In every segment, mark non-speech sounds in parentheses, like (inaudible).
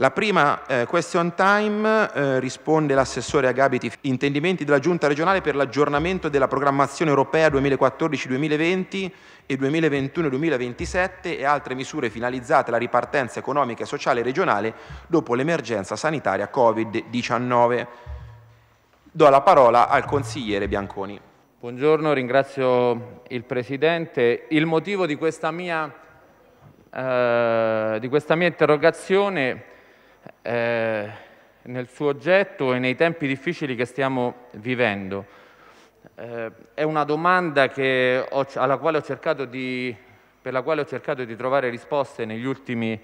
La prima eh, question time eh, risponde l'assessore Agabiti intendimenti della Giunta regionale per l'aggiornamento della programmazione europea 2014-2020 e 2021-2027 e altre misure finalizzate alla ripartenza economica e sociale regionale dopo l'emergenza sanitaria Covid-19. Do la parola al consigliere Bianconi. Buongiorno, ringrazio il Presidente. Il motivo di questa mia, eh, di questa mia interrogazione eh, nel suo oggetto e nei tempi difficili che stiamo vivendo. Eh, è una domanda ho, di, per la quale ho cercato di trovare risposte ultimi,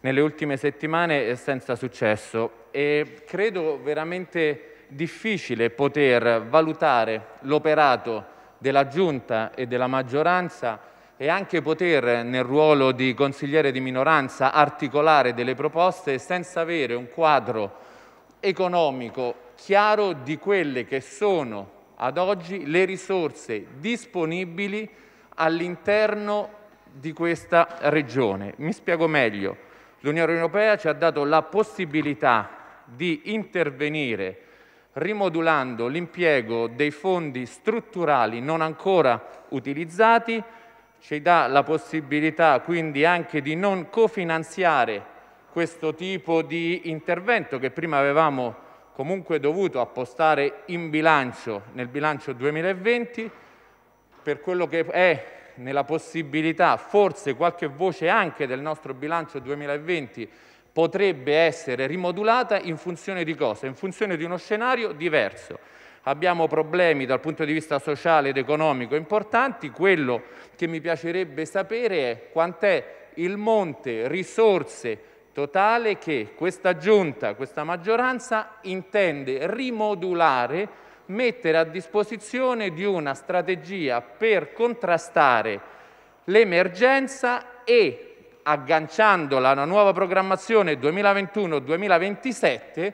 nelle ultime settimane senza successo e credo veramente difficile poter valutare l'operato della Giunta e della maggioranza e anche poter nel ruolo di consigliere di minoranza articolare delle proposte senza avere un quadro economico chiaro di quelle che sono ad oggi le risorse disponibili all'interno di questa regione. Mi spiego meglio. L'Unione Europea ci ha dato la possibilità di intervenire rimodulando l'impiego dei fondi strutturali non ancora utilizzati ci dà la possibilità quindi anche di non cofinanziare questo tipo di intervento che prima avevamo comunque dovuto appostare in bilancio, nel bilancio 2020, per quello che è nella possibilità, forse qualche voce anche del nostro bilancio 2020 potrebbe essere rimodulata in funzione di cosa? In funzione di uno scenario diverso abbiamo problemi dal punto di vista sociale ed economico importanti, quello che mi piacerebbe sapere è quant'è il monte risorse totale che questa giunta, questa maggioranza intende rimodulare, mettere a disposizione di una strategia per contrastare l'emergenza e agganciandola alla nuova programmazione 2021-2027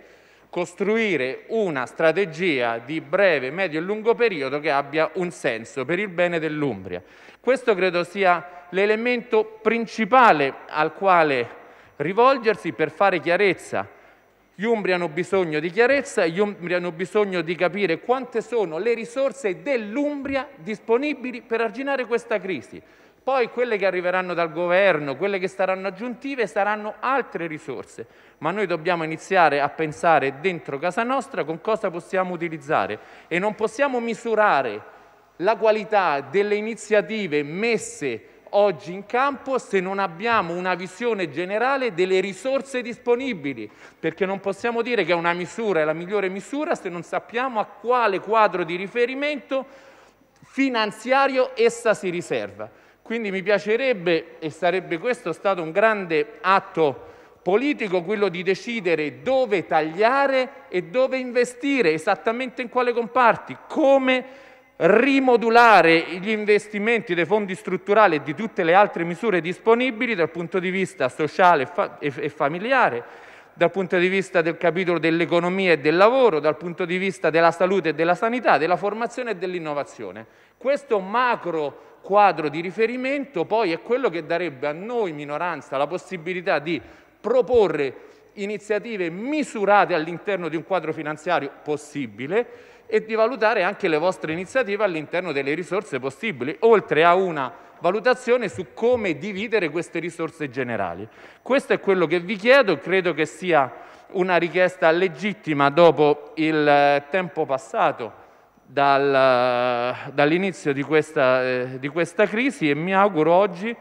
costruire una strategia di breve, medio e lungo periodo che abbia un senso per il bene dell'Umbria. Questo credo sia l'elemento principale al quale rivolgersi per fare chiarezza. Gli Umbri hanno bisogno di chiarezza, gli Umbri hanno bisogno di capire quante sono le risorse dell'Umbria disponibili per arginare questa crisi. Poi quelle che arriveranno dal governo, quelle che saranno aggiuntive, saranno altre risorse, ma noi dobbiamo iniziare a pensare dentro casa nostra con cosa possiamo utilizzare e non possiamo misurare la qualità delle iniziative messe oggi in campo se non abbiamo una visione generale delle risorse disponibili, perché non possiamo dire che una misura è la migliore misura se non sappiamo a quale quadro di riferimento finanziario essa si riserva. Quindi mi piacerebbe, e sarebbe questo stato un grande atto politico, quello di decidere dove tagliare e dove investire, esattamente in quale comparti, come rimodulare gli investimenti dei fondi strutturali e di tutte le altre misure disponibili dal punto di vista sociale e familiare dal punto di vista del capitolo dell'economia e del lavoro, dal punto di vista della salute e della sanità, della formazione e dell'innovazione. Questo macro quadro di riferimento poi è quello che darebbe a noi minoranza la possibilità di proporre iniziative misurate all'interno di un quadro finanziario possibile e di valutare anche le vostre iniziative all'interno delle risorse possibili, oltre a una valutazione su come dividere queste risorse generali. Questo è quello che vi chiedo, credo che sia una richiesta legittima dopo il eh, tempo passato dal, eh, dall'inizio di, eh, di questa crisi e mi auguro oggi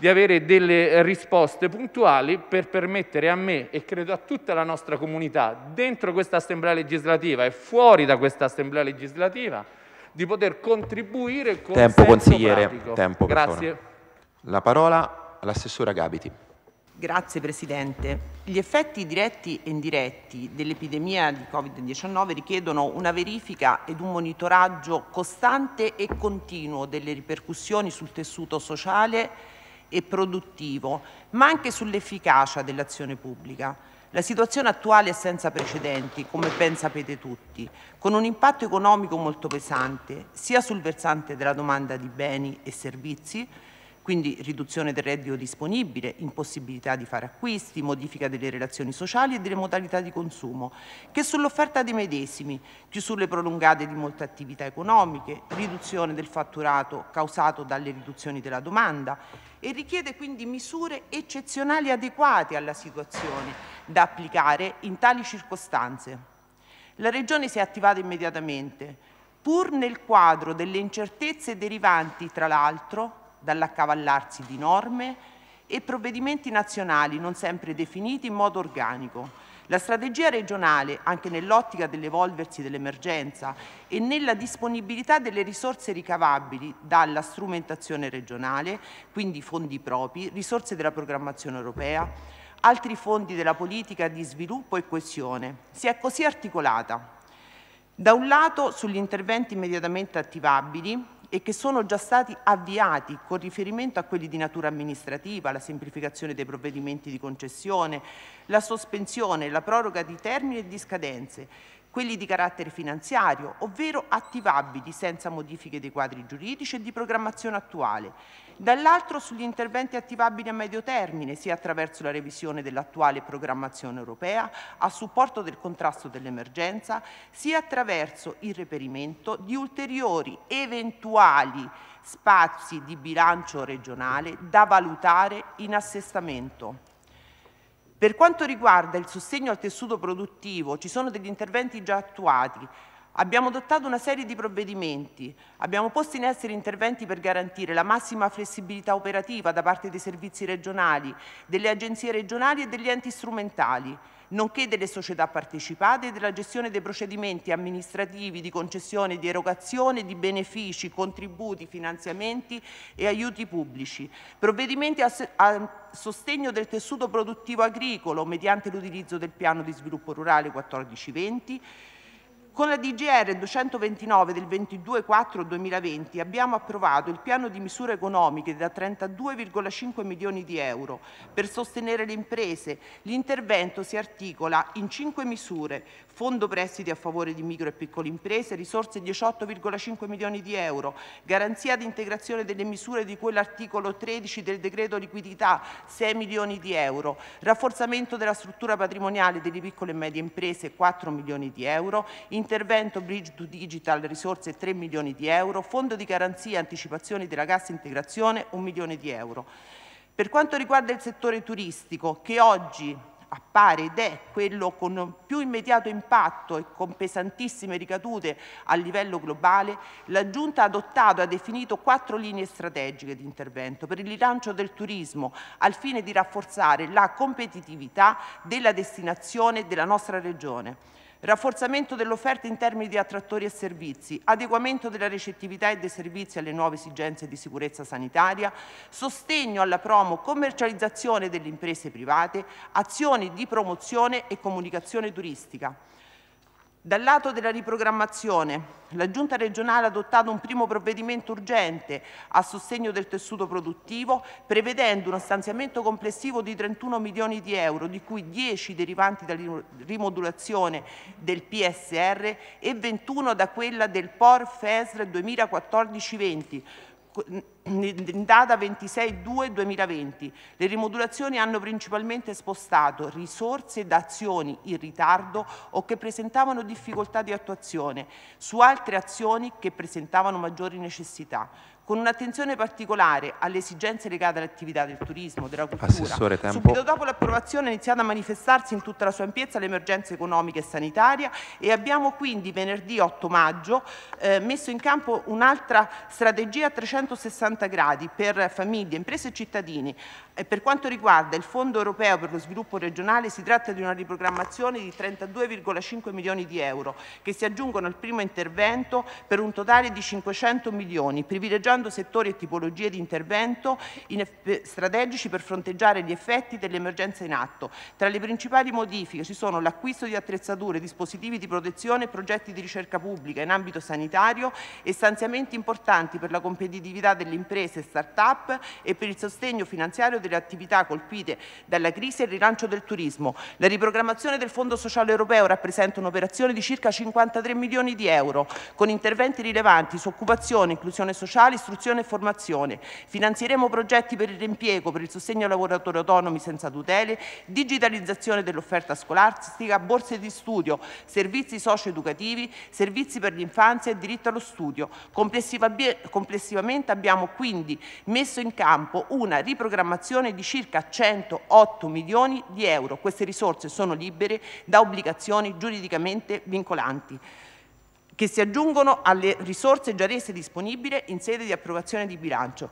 di avere delle risposte puntuali per permettere a me e credo a tutta la nostra comunità, dentro questa Assemblea legislativa e fuori da questa Assemblea legislativa, di poter contribuire con tempo consigliere, pratico. tempo Grazie. Persona. La parola all'assessora Gabiti. Grazie Presidente. Gli effetti diretti e indiretti dell'epidemia di Covid-19 richiedono una verifica ed un monitoraggio costante e continuo delle ripercussioni sul tessuto sociale e produttivo, ma anche sull'efficacia dell'azione pubblica. La situazione attuale è senza precedenti, come ben sapete tutti, con un impatto economico molto pesante sia sul versante della domanda di beni e servizi, quindi riduzione del reddito disponibile, impossibilità di fare acquisti, modifica delle relazioni sociali e delle modalità di consumo, che sull'offerta dei medesimi, chiusure prolungate di molte attività economiche, riduzione del fatturato causato dalle riduzioni della domanda e richiede quindi misure eccezionali adeguate alla situazione da applicare in tali circostanze. La Regione si è attivata immediatamente, pur nel quadro delle incertezze derivanti, tra l'altro, dall'accavallarsi di norme e provvedimenti nazionali non sempre definiti in modo organico. La strategia regionale, anche nell'ottica dell'evolversi dell'emergenza e nella disponibilità delle risorse ricavabili dalla strumentazione regionale, quindi fondi propri, risorse della programmazione europea, altri fondi della politica di sviluppo e coesione, si è così articolata. Da un lato sugli interventi immediatamente attivabili, e che sono già stati avviati con riferimento a quelli di natura amministrativa, la semplificazione dei provvedimenti di concessione, la sospensione, la proroga di termini e di scadenze, quelli di carattere finanziario, ovvero attivabili senza modifiche dei quadri giuridici e di programmazione attuale dall'altro sugli interventi attivabili a medio termine, sia attraverso la revisione dell'attuale programmazione europea a supporto del contrasto dell'emergenza, sia attraverso il reperimento di ulteriori eventuali spazi di bilancio regionale da valutare in assestamento. Per quanto riguarda il sostegno al tessuto produttivo, ci sono degli interventi già attuati Abbiamo adottato una serie di provvedimenti, abbiamo posto in essere interventi per garantire la massima flessibilità operativa da parte dei servizi regionali, delle agenzie regionali e degli enti strumentali, nonché delle società partecipate e della gestione dei procedimenti amministrativi di concessione e di erogazione di benefici, contributi, finanziamenti e aiuti pubblici, provvedimenti a, a sostegno del tessuto produttivo agricolo mediante l'utilizzo del piano di sviluppo rurale 1420, con la DGR 229 del 22-4-2020 abbiamo approvato il piano di misure economiche da 32,5 milioni di euro per sostenere le imprese. L'intervento si articola in cinque misure fondo prestiti a favore di micro e piccole imprese, risorse 18,5 milioni di euro, garanzia di integrazione delle misure di cui l'articolo 13 del decreto liquidità 6 milioni di euro, rafforzamento della struttura patrimoniale delle piccole e medie imprese 4 milioni di euro, intervento Bridge to Digital risorse 3 milioni di euro, fondo di garanzia e anticipazioni della cassa integrazione 1 milione di euro. Per quanto riguarda il settore turistico, che oggi appare ed è quello con più immediato impatto e con pesantissime ricadute a livello globale, la Giunta ha adottato e ha definito quattro linee strategiche di intervento per il rilancio del turismo al fine di rafforzare la competitività della destinazione della nostra regione rafforzamento dell'offerta in termini di attrattori e servizi, adeguamento della recettività e dei servizi alle nuove esigenze di sicurezza sanitaria, sostegno alla promo commercializzazione delle imprese private, azioni di promozione e comunicazione turistica. Dal lato della riprogrammazione, la Giunta regionale ha adottato un primo provvedimento urgente a sostegno del tessuto produttivo, prevedendo uno stanziamento complessivo di 31 milioni di euro, di cui 10 derivanti dalla rimodulazione del PSR e 21 da quella del POR FESR 2014-20, in data 26-2-2020 le rimodulazioni hanno principalmente spostato risorse da azioni in ritardo o che presentavano difficoltà di attuazione su altre azioni che presentavano maggiori necessità con un'attenzione particolare alle esigenze legate all'attività del turismo, della cultura. Assessore, tempo. Subito dopo l'approvazione è iniziata a manifestarsi in tutta la sua ampiezza l'emergenza economica e sanitaria e abbiamo quindi venerdì 8 maggio eh, messo in campo un'altra strategia a 360 gradi per famiglie, imprese e cittadini. E per quanto riguarda il Fondo europeo per lo sviluppo regionale si tratta di una riprogrammazione di 32,5 milioni di euro che si aggiungono al primo intervento per un totale di 500 milioni, privilegiando identificando settori e tipologie di intervento strategici per fronteggiare gli effetti dell'emergenza in atto. Tra le principali modifiche ci sono l'acquisto di attrezzature, dispositivi di protezione e progetti di ricerca pubblica in ambito sanitario e stanziamenti importanti per la competitività delle imprese e start-up e per il sostegno finanziario delle attività colpite dalla crisi e il rilancio del turismo. La riprogrammazione del Fondo Sociale Europeo rappresenta un'operazione di circa 53 milioni di euro, con interventi rilevanti su occupazione, inclusione sociale, istruzione istruzione e formazione. Finanzieremo progetti per il reimpiego, per il sostegno ai lavoratori autonomi senza tutele, digitalizzazione dell'offerta scolastica, borse di studio, servizi socio-educativi, servizi per l'infanzia e diritto allo studio. Complessivamente abbiamo quindi messo in campo una riprogrammazione di circa 108 milioni di euro. Queste risorse sono libere da obbligazioni giuridicamente vincolanti che si aggiungono alle risorse già rese disponibili in sede di approvazione di bilancio.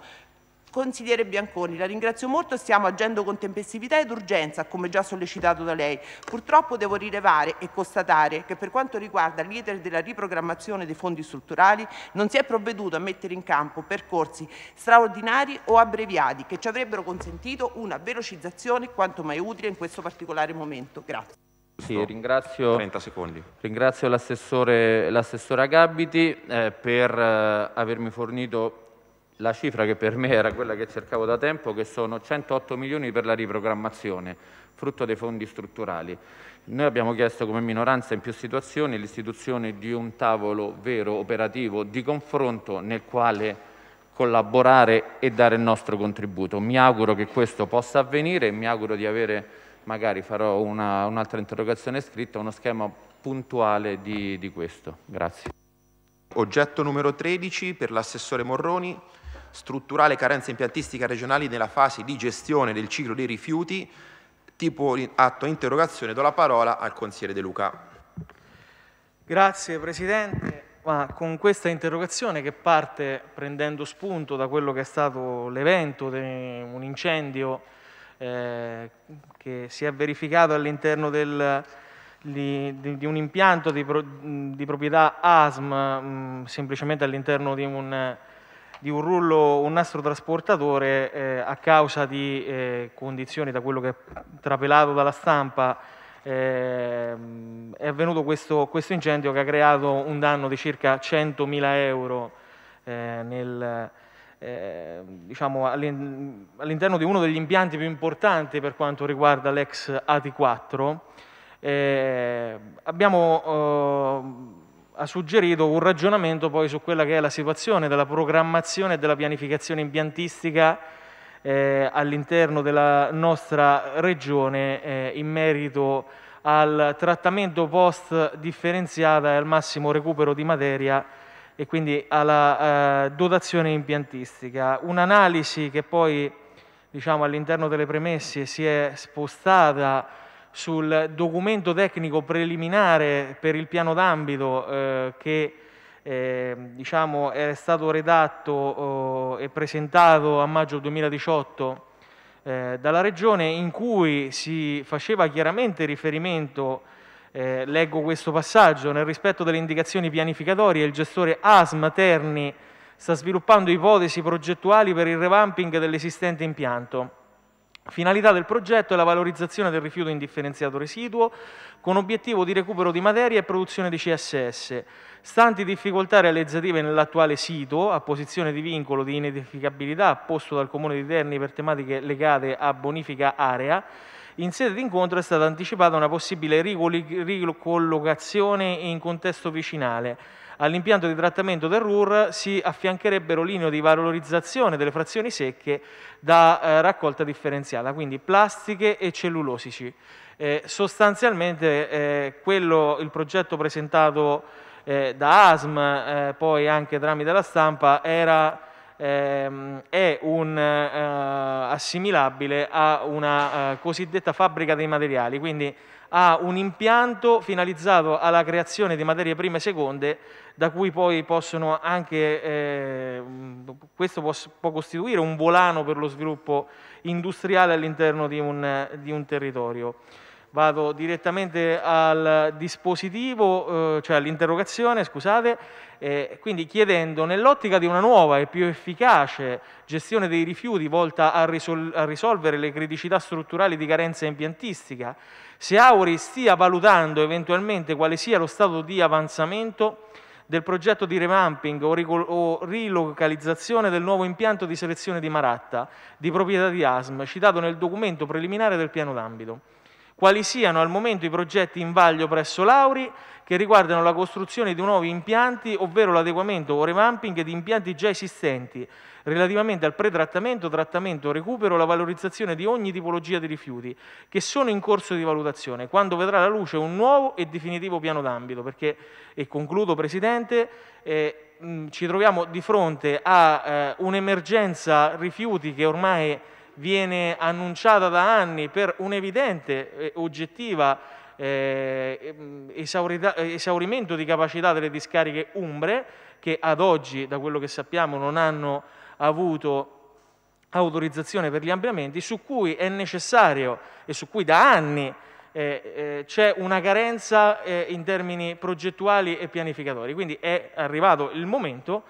Consigliere Bianconi, la ringrazio molto, stiamo agendo con tempestività ed urgenza, come già sollecitato da lei. Purtroppo devo rilevare e constatare che per quanto riguarda l'iter della riprogrammazione dei fondi strutturali non si è provveduto a mettere in campo percorsi straordinari o abbreviati che ci avrebbero consentito una velocizzazione quanto mai utile in questo particolare momento. Grazie. Sì, ringrazio, ringrazio l'assessore, l'assessore Agabiti eh, per eh, avermi fornito la cifra che per me era quella che cercavo da tempo, che sono 108 milioni per la riprogrammazione, frutto dei fondi strutturali. Noi abbiamo chiesto come minoranza in più situazioni l'istituzione di un tavolo vero, operativo, di confronto nel quale collaborare e dare il nostro contributo. Mi auguro che questo possa avvenire e mi auguro di avere magari farò una, un'altra interrogazione scritta, uno schema puntuale di, di questo. Grazie. Oggetto numero 13 per l'assessore Morroni, strutturale carenza impiantistica regionali nella fase di gestione del ciclo dei rifiuti, tipo atto interrogazione, do la parola al consigliere De Luca. Grazie Presidente. Ma con questa interrogazione che parte prendendo spunto da quello che è stato l'evento di un incendio eh, che si è verificato all'interno del, di, di, di, un impianto di, pro, di proprietà ASM, mh, mm, semplicemente all'interno di un, di un rullo, un nastro trasportatore, eh, a causa di eh, condizioni, da quello che è trapelato dalla stampa, eh, è avvenuto questo, questo, incendio che ha creato un danno di circa 100.000 euro eh, nel, Ehm, diciamo, all'interno di uno degli impianti più importanti per quanto riguarda l'ex AT4, eh, abbiamo eh, ha suggerito un ragionamento poi su quella che è la situazione della programmazione e della pianificazione impiantistica eh, all'interno della nostra regione eh, in merito al trattamento post differenziata e al massimo recupero di materia e quindi alla eh, dotazione impiantistica. Un'analisi che poi diciamo, all'interno delle premesse si è spostata sul documento tecnico preliminare per il piano d'ambito eh, che eh, diciamo, è stato redatto eh, e presentato a maggio 2018 eh, dalla Regione in cui si faceva chiaramente riferimento a eh, leggo questo passaggio, nel rispetto delle indicazioni pianificatorie il gestore ASM Terni sta sviluppando ipotesi progettuali per il revamping dell'esistente impianto. Finalità del progetto è la valorizzazione del rifiuto indifferenziato residuo con obiettivo di recupero di materia e produzione di CSS. Stanti difficoltà realizzative nell'attuale sito, a posizione di vincolo di inedificabilità posto dal Comune di Terni per tematiche legate a bonifica area, in sede di incontro è stata anticipata una possibile ricollocazione in contesto vicinale. All'impianto di trattamento del RUR si affiancherebbero linee di valorizzazione delle frazioni secche da eh, raccolta differenziata, quindi plastiche e cellulosici. Eh, sostanzialmente eh, quello, il progetto presentato eh, da ASM, eh, poi anche tramite la stampa, era ehm, è un, eh, assimilabile a una eh, cosiddetta fabbrica dei materiali, quindi ha un impianto finalizzato alla creazione di materie prime e seconde, da cui poi possono anche, eh, questo può, può, costituire un volano per lo sviluppo industriale all'interno di di un territorio vado direttamente al dispositivo, eh, cioè all'interrogazione, scusate, quindi chiedendo nell'ottica di una nuova e più efficace gestione dei rifiuti volta a, risol a risolvere le criticità strutturali di carenza impiantistica, se Auri stia valutando eventualmente quale sia lo stato di avanzamento del progetto di revamping o, rilocalizzazione del nuovo impianto di selezione di Maratta, di proprietà di ASM, citato nel documento preliminare del piano d'ambito quali siano al momento i progetti in vaglio presso l'Auri che riguardano la costruzione di nuovi impianti, ovvero l'adeguamento o revamping di impianti già esistenti, relativamente al pretrattamento, trattamento, recupero e la valorizzazione di ogni tipologia di rifiuti, che sono in corso di valutazione, quando vedrà la luce un nuovo e definitivo piano d'ambito. Perché, e concludo Presidente, eh, mh, ci troviamo di fronte a eh, un'emergenza rifiuti che ormai viene annunciata da anni per un'evidente, eh, oggettiva eh, esaurimento di capacità delle discariche umbre, che ad oggi, da quello che sappiamo, non hanno avuto autorizzazione per gli ampliamenti, su cui è necessario e su cui da anni eh, eh, c'è una carenza eh, in termini progettuali e pianificatori. Quindi è arrivato il momento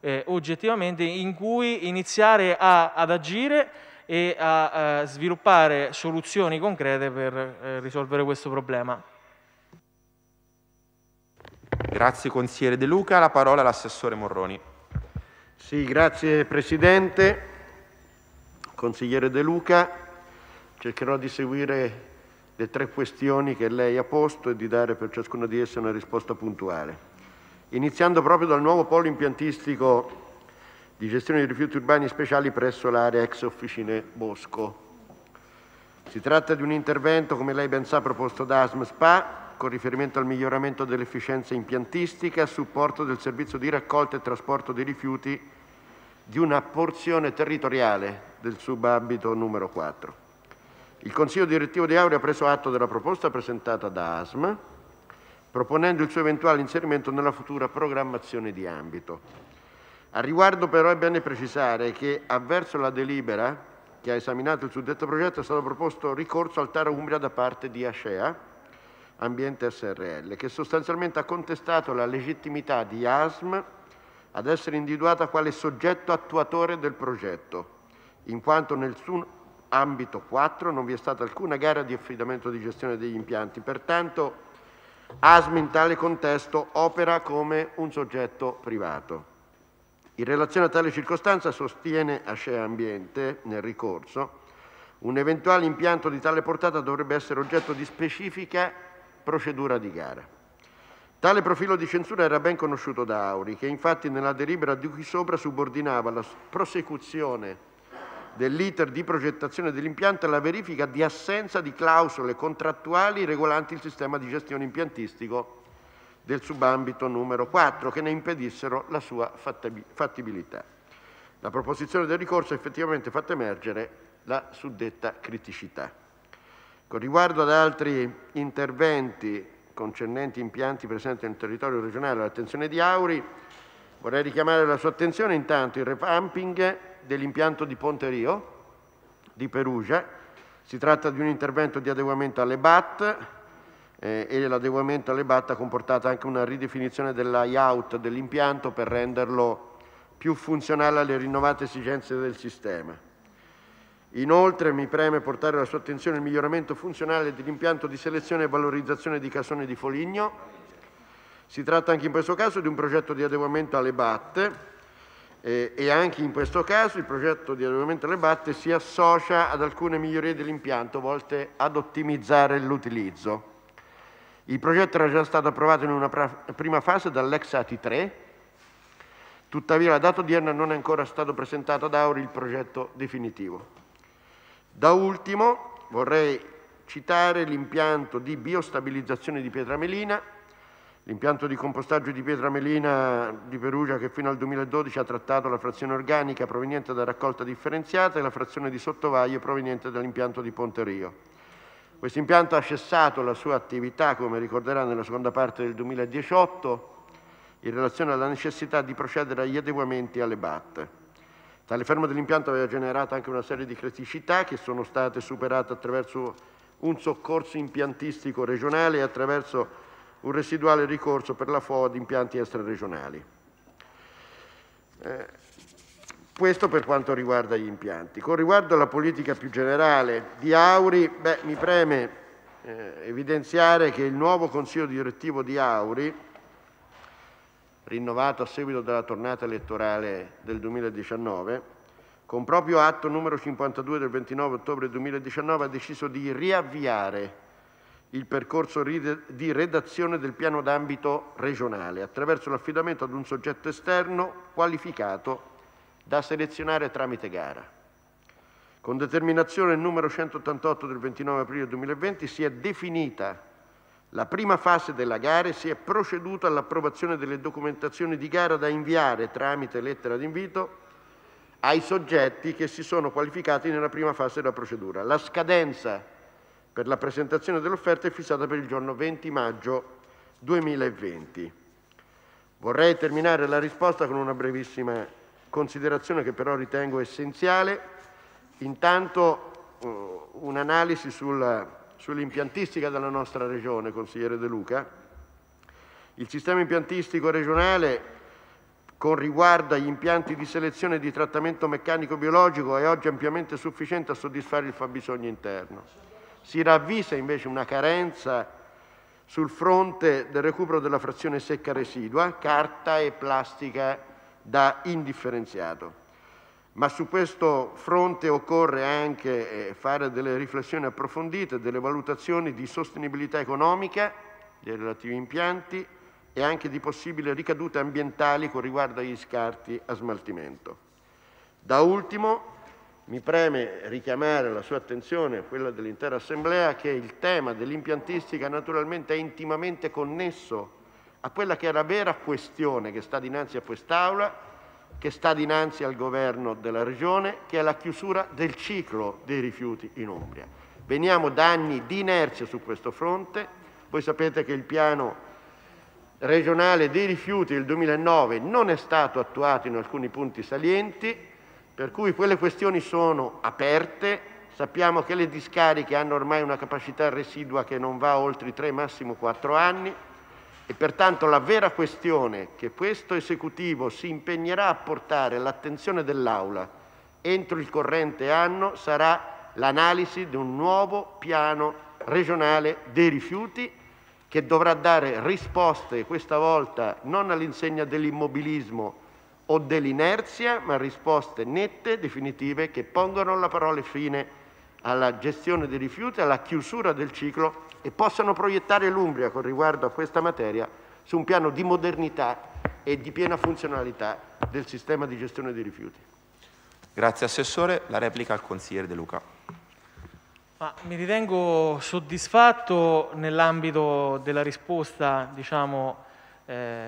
eh, oggettivamente in cui iniziare a, ad agire e a, a sviluppare soluzioni concrete per eh, risolvere questo problema. Grazie consigliere De Luca, la parola all'assessore Morroni. Sì, grazie Presidente. Consigliere De Luca, cercherò di seguire le tre questioni che lei ha posto e di dare per ciascuna di esse una risposta puntuale. Iniziando proprio dal nuovo polo impiantistico di gestione dei rifiuti urbani speciali presso l'area ex officine Bosco. Si tratta di un intervento, come lei ben sa, proposto da ASM SPA con riferimento al miglioramento dell'efficienza impiantistica a supporto del servizio di raccolta e trasporto dei rifiuti di una porzione territoriale del subabito numero 4. Il Consiglio direttivo di Aurea ha preso atto della proposta presentata da ASM, proponendo il suo eventuale inserimento nella futura programmazione di ambito. Al riguardo però è bene precisare che avverso la delibera che ha esaminato il suddetto progetto è stato proposto ricorso al Tara Umbria da parte di Ascea Ambiente SRL, che sostanzialmente ha contestato la legittimità di ASM ad essere individuata quale soggetto attuatore del progetto, in quanto nel suo ambito 4 non vi è stata alcuna gara di affidamento di gestione degli impianti. Pertanto ASM in tale contesto opera come un soggetto privato. In relazione a tale circostanza sostiene Ascea Ambiente nel ricorso un eventuale impianto di tale portata dovrebbe essere oggetto di specifica procedura di gara. Tale profilo di censura era ben conosciuto da Auri, che infatti nella delibera di cui sopra subordinava la prosecuzione dell'iter di progettazione dell'impianto alla verifica di assenza di clausole contrattuali regolanti il sistema di gestione impiantistico del subambito numero 4 che ne impedissero la sua fattibilità. La proposizione del ricorso ha effettivamente fatto emergere la suddetta criticità. Con riguardo ad altri interventi concernenti impianti presenti nel territorio regionale all'attenzione di Auri, vorrei richiamare la sua attenzione intanto il revamping dell'impianto di Ponte Rio di Perugia. Si tratta di un intervento di adeguamento alle BAT eh, e l'adeguamento alle BAT ha comportato anche una ridefinizione del layout dell'impianto per renderlo più funzionale alle rinnovate esigenze del sistema. Inoltre mi preme portare alla sua attenzione il miglioramento funzionale dell'impianto di selezione e valorizzazione di casone di Foligno. Si tratta anche in questo caso di un progetto di adeguamento alle BAT eh, e anche in questo caso il progetto di adeguamento alle BAT si associa ad alcune migliorie dell'impianto volte ad ottimizzare l'utilizzo. Il progetto era già stato approvato in una prima fase dall'ex AT3, tuttavia alla data odierna non è ancora stato presentato ad Auri il progetto definitivo. Da ultimo vorrei citare l'impianto di biostabilizzazione di pietra melina, l'impianto di compostaggio di pietra melina di Perugia che fino al 2012 ha trattato la frazione organica proveniente da raccolta differenziata e la frazione di sottovaglio proveniente dall'impianto di Ponte Rio. Questo impianto ha cessato la sua attività, come ricorderà, nella seconda parte del 2018 in relazione alla necessità di procedere agli adeguamenti alle BAT. Tale fermo dell'impianto aveva generato anche una serie di criticità che sono state superate attraverso un soccorso impiantistico regionale e attraverso un residuale ricorso per la FOA di impianti extraregionali. Eh, questo per quanto riguarda gli impianti. Con riguardo alla politica più generale di Auri, beh, mi preme eh, evidenziare che il nuovo Consiglio direttivo di Auri, rinnovato a seguito della tornata elettorale del 2019, con proprio atto numero 52 del 29 ottobre 2019 ha deciso di riavviare il percorso di redazione del piano d'ambito regionale attraverso l'affidamento ad un soggetto esterno qualificato da selezionare tramite gara. Con determinazione numero 188 del 29 aprile 2020 si è definita la prima fase della gara e si è proceduto all'approvazione delle documentazioni di gara da inviare tramite lettera d'invito ai soggetti che si sono qualificati nella prima fase della procedura. La scadenza per la presentazione dell'offerta è fissata per il giorno 20 maggio 2020. Vorrei terminare la risposta con una brevissima considerazione che però ritengo essenziale, intanto eh, un'analisi sull'impiantistica della nostra regione, consigliere De Luca. Il sistema impiantistico regionale con riguardo agli impianti di selezione e di trattamento meccanico biologico è oggi ampiamente sufficiente a soddisfare il fabbisogno interno. Si ravvisa invece una carenza sul fronte del recupero della frazione secca residua, carta e plastica da indifferenziato. Ma su questo fronte occorre anche eh, fare delle riflessioni approfondite, delle valutazioni di sostenibilità economica dei relativi impianti e anche di possibili ricadute ambientali con riguardo agli scarti a smaltimento. Da ultimo, mi preme richiamare la sua attenzione, quella dell'intera Assemblea, che il tema dell'impiantistica naturalmente è intimamente connesso a quella che è la vera questione che sta dinanzi a quest'Aula, che sta dinanzi al governo della Regione, che è la chiusura del ciclo dei rifiuti in Umbria. Veniamo da anni di inerzia su questo fronte. Voi sapete che il piano regionale dei rifiuti del 2009 non è stato attuato in alcuni punti salienti, per cui quelle questioni sono aperte. Sappiamo che le discariche hanno ormai una capacità residua che non va oltre i 3, massimo 4 anni. E pertanto la vera questione che questo esecutivo si impegnerà a portare all'attenzione dell'Aula entro il corrente anno sarà l'analisi di un nuovo piano regionale dei rifiuti che dovrà dare risposte questa volta non all'insegna dell'immobilismo o dell'inerzia, ma risposte nette, definitive, che pongano la parola fine alla gestione dei rifiuti, alla chiusura del ciclo e possano proiettare l'Umbria con riguardo a questa materia su un piano di modernità e di piena funzionalità del sistema di gestione dei rifiuti. Grazie Assessore. La replica al Consigliere De Luca. Ma mi ritengo soddisfatto nell'ambito della risposta diciamo, eh,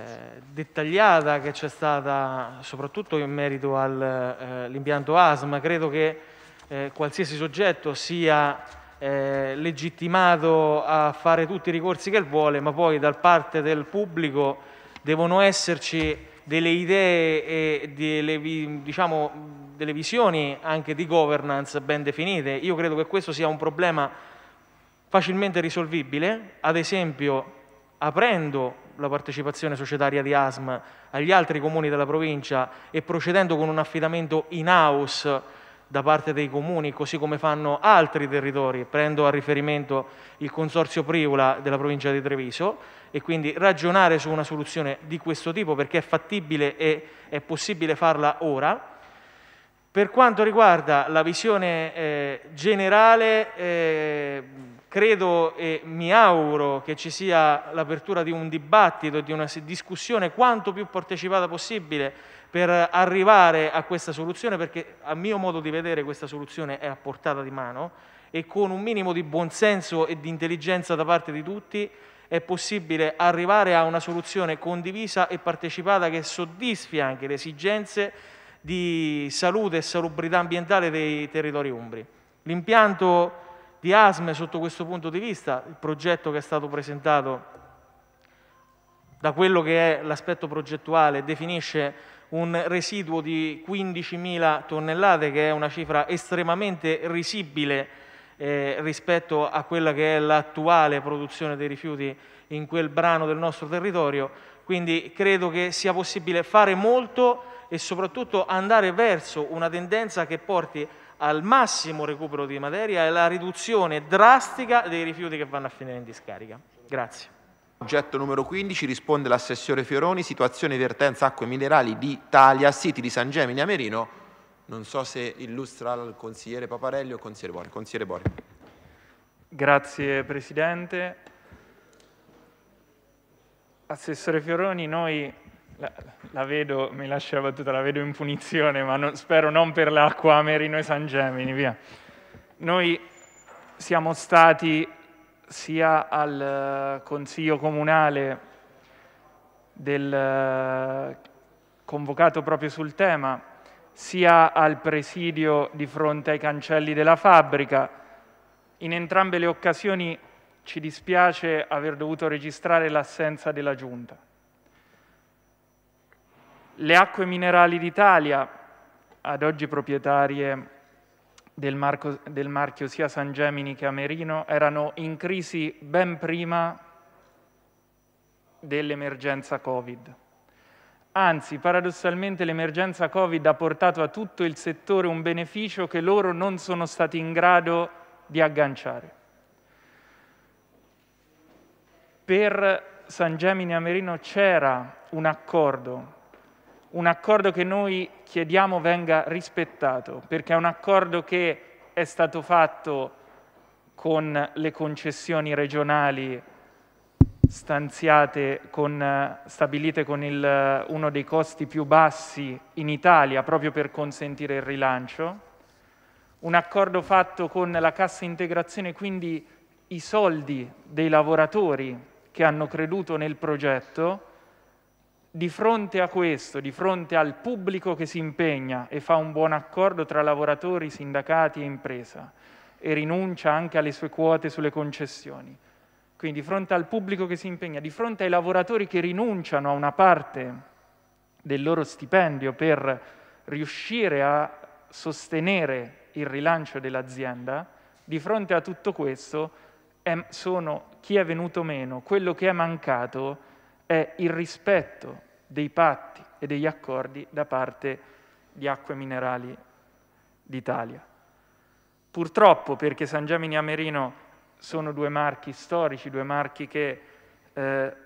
dettagliata che c'è stata soprattutto in merito all'impianto eh, ASM. Credo che eh, qualsiasi soggetto sia eh, legittimato a fare tutti i ricorsi che vuole, ma poi da parte del pubblico devono esserci delle idee e delle, diciamo, delle visioni anche di governance ben definite. Io credo che questo sia un problema facilmente risolvibile, ad esempio aprendo la partecipazione societaria di ASM agli altri comuni della provincia e procedendo con un affidamento in house da parte dei comuni, così come fanno altri territori. Prendo a riferimento il Consorzio Priula della provincia di Treviso e quindi ragionare su una soluzione di questo tipo perché è fattibile e è possibile farla ora. Per quanto riguarda la visione eh, generale, eh, credo e mi auguro che ci sia l'apertura di un dibattito, di una discussione quanto più partecipata possibile per arrivare a questa soluzione, perché a mio modo di vedere questa soluzione è a portata di mano e con un minimo di buonsenso e di intelligenza da parte di tutti è possibile arrivare a una soluzione condivisa e partecipata che soddisfi anche le esigenze di salute e salubrità ambientale dei territori umbri. L'impianto di ASME sotto questo punto di vista, il progetto che è stato presentato da quello che è l'aspetto progettuale definisce un residuo di 15.000 tonnellate, che è una cifra estremamente risibile eh, rispetto a quella che è l'attuale produzione dei rifiuti in quel brano del nostro territorio. Quindi credo che sia possibile fare molto e soprattutto andare verso una tendenza che porti al massimo recupero di materia e alla riduzione drastica dei rifiuti che vanno a finire in discarica. Grazie. Oggetto numero 15 risponde l'assessore Fioroni, situazione vertenza acque minerali di Italia, siti di San Gemini a Merino. Non so se illustra il consigliere Paparelli o il consigliere Bori. Consigliere Bori. Grazie Presidente. Assessore Fioroni, noi la, la vedo, mi lascia la battuta, la vedo in punizione, ma non, spero non per l'acqua a Merino e San Gemini, via. Noi siamo stati sia al eh, Consiglio Comunale del, eh, convocato proprio sul tema, sia al presidio di fronte ai cancelli della fabbrica. In entrambe le occasioni ci dispiace aver dovuto registrare l'assenza della Giunta. Le acque minerali d'Italia, ad oggi proprietarie del, Marco, del marchio sia San Gemini che Amerino erano in crisi ben prima dell'emergenza Covid. Anzi, paradossalmente l'emergenza Covid ha portato a tutto il settore un beneficio che loro non sono stati in grado di agganciare. Per San Gemini Amerino c'era un accordo un accordo che noi chiediamo venga rispettato, perché è un accordo che è stato fatto con le concessioni regionali stanziate con, stabilite con il, uno dei costi più bassi in Italia proprio per consentire il rilancio, un accordo fatto con la cassa integrazione, quindi i soldi dei lavoratori che hanno creduto nel progetto di fronte a questo, di fronte al pubblico che si impegna e fa un buon accordo tra lavoratori, sindacati e impresa e rinuncia anche alle sue quote sulle concessioni, quindi di fronte al pubblico che si impegna, di fronte ai lavoratori che rinunciano a una parte del loro stipendio per riuscire a sostenere il rilancio dell'azienda, di fronte a tutto questo è, sono chi è venuto meno, quello che è mancato è il rispetto dei patti e degli accordi da parte di Acque Minerali d'Italia. Purtroppo, perché San Gemini e Amerino sono due marchi storici, due marchi che eh,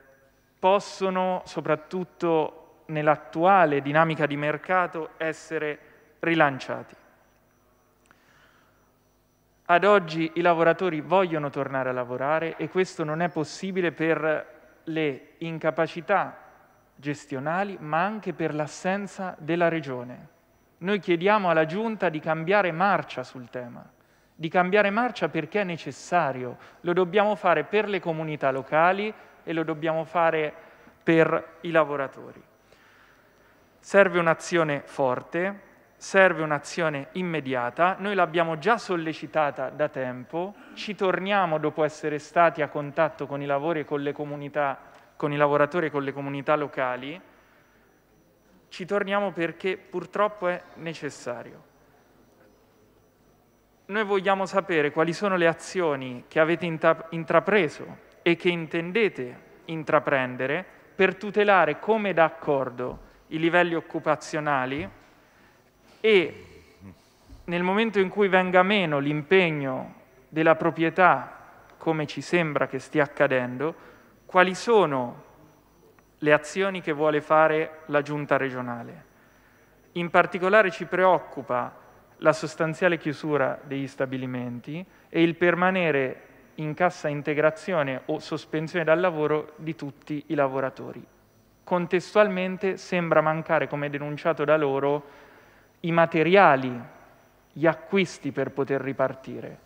possono, soprattutto nell'attuale dinamica di mercato, essere rilanciati. Ad oggi i lavoratori vogliono tornare a lavorare e questo non è possibile per le incapacità gestionali, ma anche per l'assenza della Regione. Noi chiediamo alla Giunta di cambiare marcia sul tema, di cambiare marcia perché è necessario. Lo dobbiamo fare per le comunità locali e lo dobbiamo fare per i lavoratori. Serve un'azione forte serve un'azione immediata, noi l'abbiamo già sollecitata da tempo, ci torniamo dopo essere stati a contatto con i lavori e con le comunità, con i lavoratori e con le comunità locali, ci torniamo perché purtroppo è necessario. Noi vogliamo sapere quali sono le azioni che avete intrapreso e che intendete intraprendere per tutelare come d'accordo i livelli occupazionali e nel momento in cui venga meno l'impegno della proprietà, come ci sembra che stia accadendo, quali sono le azioni che vuole fare la giunta regionale. In particolare ci preoccupa la sostanziale chiusura degli stabilimenti e il permanere in cassa integrazione o sospensione dal lavoro di tutti i lavoratori. Contestualmente sembra mancare, come denunciato da loro, i materiali, gli acquisti per poter ripartire.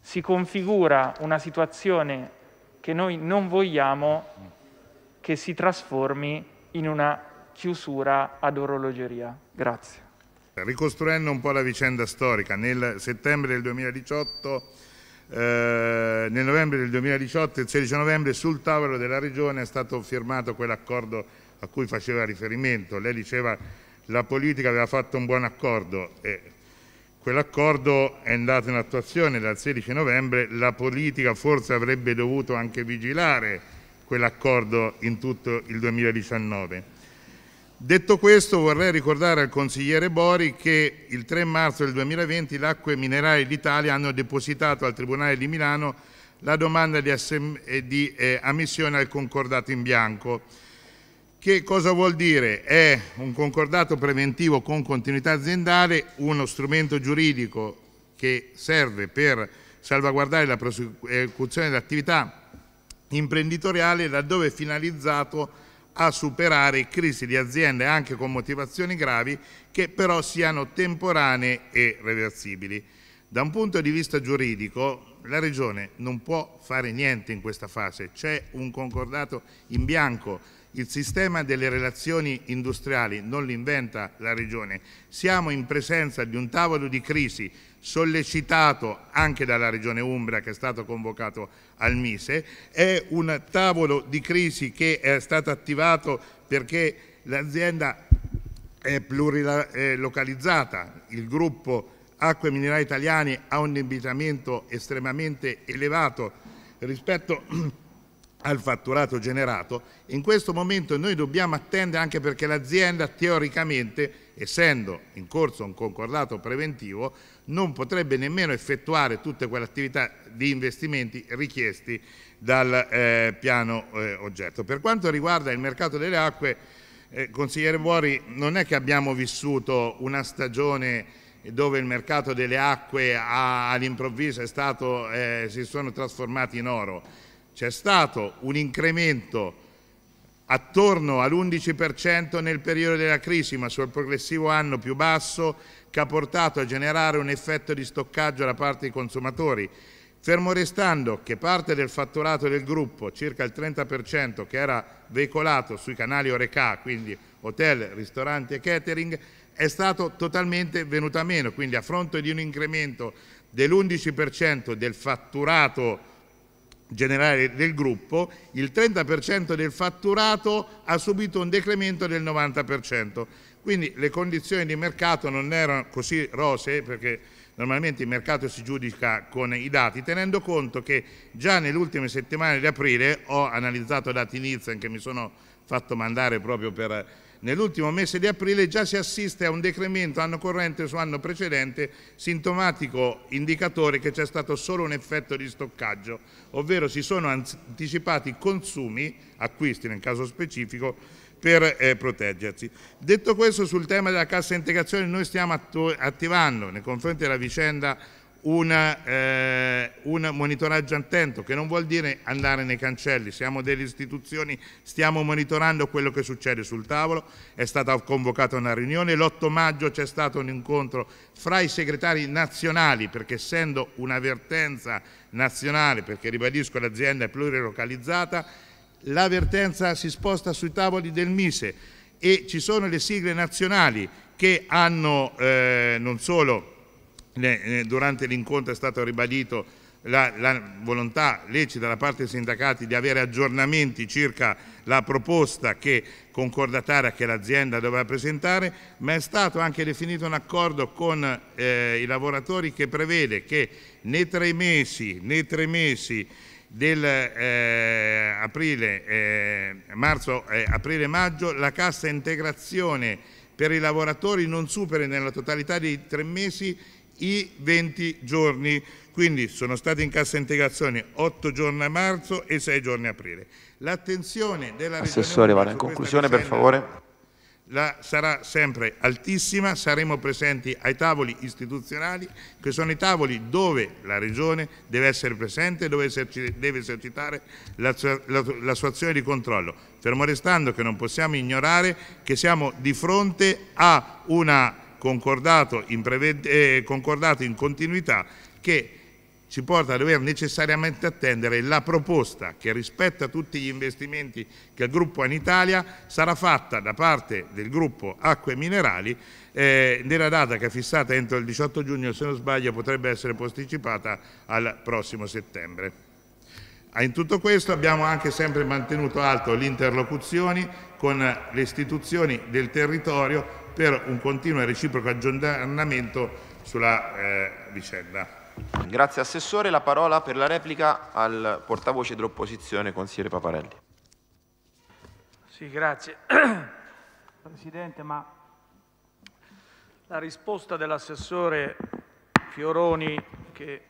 Si configura una situazione che noi non vogliamo che si trasformi in una chiusura ad orologeria. Grazie. Ricostruendo un po' la vicenda storica, nel settembre del 2018, eh, nel novembre del 2018 il 16 novembre sul tavolo della Regione è stato firmato quell'accordo a cui faceva riferimento. Lei diceva la politica aveva fatto un buon accordo e quell'accordo è andato in attuazione dal 16 novembre, la politica forse avrebbe dovuto anche vigilare quell'accordo in tutto il 2019. Detto questo vorrei ricordare al consigliere Bori che il 3 marzo del 2020 l'Acque Minerali d'Italia hanno depositato al Tribunale di Milano la domanda di, di eh, ammissione al concordato in bianco che cosa vuol dire? È un concordato preventivo con continuità aziendale, uno strumento giuridico che serve per salvaguardare la prosecuzione dell'attività imprenditoriale laddove è finalizzato a superare crisi di aziende anche con motivazioni gravi che però siano temporanee e reversibili. Da un punto di vista giuridico la Regione non può fare niente in questa fase, c'è un concordato in bianco il sistema delle relazioni industriali non l'inventa la Regione. Siamo in presenza di un tavolo di crisi sollecitato anche dalla Regione Umbria che è stato convocato al Mise. È un tavolo di crisi che è stato attivato perché l'azienda è plurilocalizzata, il gruppo Acque Minerali Italiani ha un indebitamento estremamente elevato rispetto al fatturato generato, in questo momento noi dobbiamo attendere anche perché l'azienda teoricamente, essendo in corso un concordato preventivo, non potrebbe nemmeno effettuare tutte quelle attività di investimenti richiesti dal eh, piano eh, oggetto. Per quanto riguarda il mercato delle acque, eh, consigliere Buori, non è che abbiamo vissuto una stagione dove il mercato delle acque all'improvviso eh, si sono trasformati in oro c'è stato un incremento attorno all'11% nel periodo della crisi, ma sul progressivo anno più basso, che ha portato a generare un effetto di stoccaggio da parte dei consumatori, fermo restando che parte del fatturato del gruppo, circa il 30%, che era veicolato sui canali Oreca, quindi hotel, ristoranti e catering, è stato totalmente venuto a meno, quindi a fronte di un incremento dell'11% del fatturato generale del gruppo, il 30% del fatturato ha subito un decremento del 90%. Quindi le condizioni di mercato non erano così rose perché normalmente il mercato si giudica con i dati, tenendo conto che già nelle ultime settimane di aprile ho analizzato dati Nielsen che mi sono fatto mandare proprio per Nell'ultimo mese di aprile già si assiste a un decremento anno corrente su anno precedente, sintomatico indicatore che c'è stato solo un effetto di stoccaggio, ovvero si sono anticipati consumi, acquisti nel caso specifico, per eh, proteggersi. Detto questo sul tema della cassa integrazione noi stiamo attivando nei confronti della vicenda una, eh, un monitoraggio attento, che non vuol dire andare nei cancelli, siamo delle istituzioni, stiamo monitorando quello che succede sul tavolo, è stata convocata una riunione, l'8 maggio c'è stato un incontro fra i segretari nazionali, perché essendo un'avvertenza nazionale, perché ribadisco l'azienda è plurilocalizzata, l'avvertenza si sposta sui tavoli del Mise e ci sono le sigle nazionali che hanno eh, non solo eh, durante l'incontro è stato ribadito la, la, volontà lecita da parte dei sindacati di avere aggiornamenti circa la proposta che concordataria che l'azienda doveva presentare, ma è stato anche definito un accordo con eh, i lavoratori che prevede che nei tre mesi, nei tre mesi del eh, aprile, eh, marzo, aprile maggio la cassa integrazione per i lavoratori non superi nella totalità di tre mesi i 20 giorni, quindi sono stati in cassa integrazione 8 giorni a marzo e 6 giorni a aprile. L'attenzione della Assessore, vada in conclusione per favore. La, sarà sempre altissima, saremo presenti ai tavoli istituzionali, che sono i tavoli dove la Regione deve essere presente, dove eserci, deve esercitare la, la, la sua azione di controllo, fermo restando che non possiamo ignorare che siamo di fronte a una concordato in, eh, concordato in continuità che ci porta a dover necessariamente attendere la proposta che rispetto a tutti gli investimenti che il gruppo Italia sarà fatta da parte del gruppo Acque Minerali eh, nella data che è fissata entro il 18 giugno, se non sbaglio potrebbe essere posticipata al prossimo settembre. Ah, in tutto questo abbiamo anche sempre mantenuto alto le interlocuzioni con le istituzioni del territorio per un continuo e reciproco aggiornamento sulla eh, vicenda. Grazie Assessore, la parola per la replica al portavoce dell'opposizione, consigliere Paparelli. Sì, grazie. (clears throat) Presidente, ma la risposta dell'assessore Fioroni, che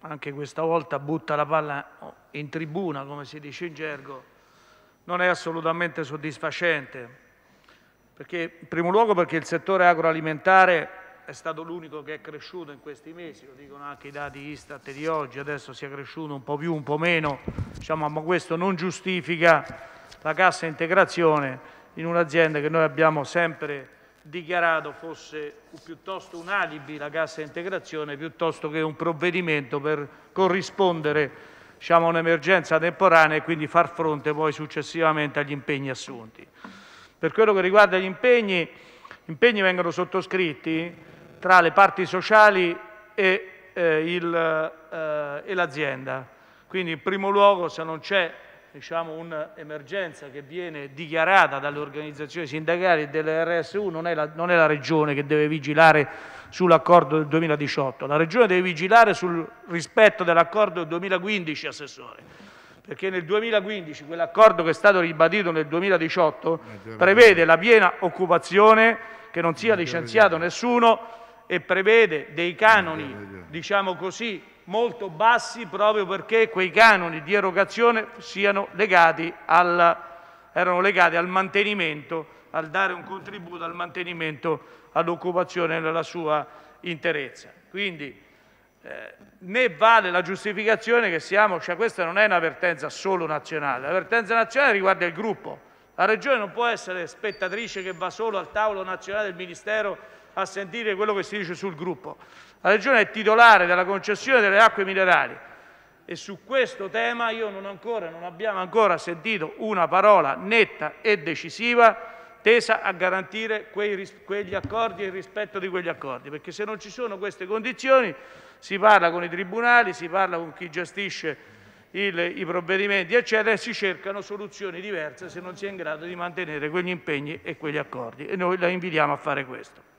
anche questa volta butta la palla in tribuna, come si dice in gergo, non è assolutamente soddisfacente. Perché, in primo luogo perché il settore agroalimentare è stato l'unico che è cresciuto in questi mesi, lo dicono anche i dati Istat di oggi, adesso si è cresciuto un po' più, un po' meno, diciamo, ma questo non giustifica la cassa integrazione in un'azienda che noi abbiamo sempre dichiarato fosse piuttosto un alibi la cassa integrazione piuttosto che un provvedimento per corrispondere diciamo, a un'emergenza temporanea e quindi far fronte poi successivamente agli impegni assunti. Per quello che riguarda gli impegni, gli impegni vengono sottoscritti tra le parti sociali e, eh, eh l'azienda. Eh, Quindi in primo luogo se non c'è diciamo, un'emergenza che viene dichiarata dalle organizzazioni sindacali e delle RSU, non è, la, non è la Regione che deve vigilare sull'accordo del 2018, la Regione deve vigilare sul rispetto dell'accordo del 2015, Assessore perché nel 2015 quell'accordo che è stato ribadito nel 2018 eh, prevede la piena occupazione, che non sia eh, licenziato nessuno e prevede dei canoni, eh, diciamo così, molto bassi proprio perché quei canoni di erogazione siano legati al, erano legati al mantenimento, al dare un contributo al mantenimento all'occupazione nella sua interezza. Quindi eh, né vale la giustificazione che siamo, cioè questa non è una vertenza solo nazionale, la vertenza nazionale riguarda il gruppo. La Regione non può essere spettatrice che va solo al tavolo nazionale del Ministero a sentire quello che si dice sul gruppo. La Regione è titolare della concessione delle acque minerali e su questo tema io non, ancora, non abbiamo ancora sentito una parola netta e decisiva tesa a garantire quei, quegli accordi e il rispetto di quegli accordi, perché se non ci sono queste condizioni si parla con i tribunali, si parla con chi gestisce il, i provvedimenti, eccetera, e si cercano soluzioni diverse se non si è in grado di mantenere quegli impegni e quegli accordi. E noi la invitiamo a fare questo.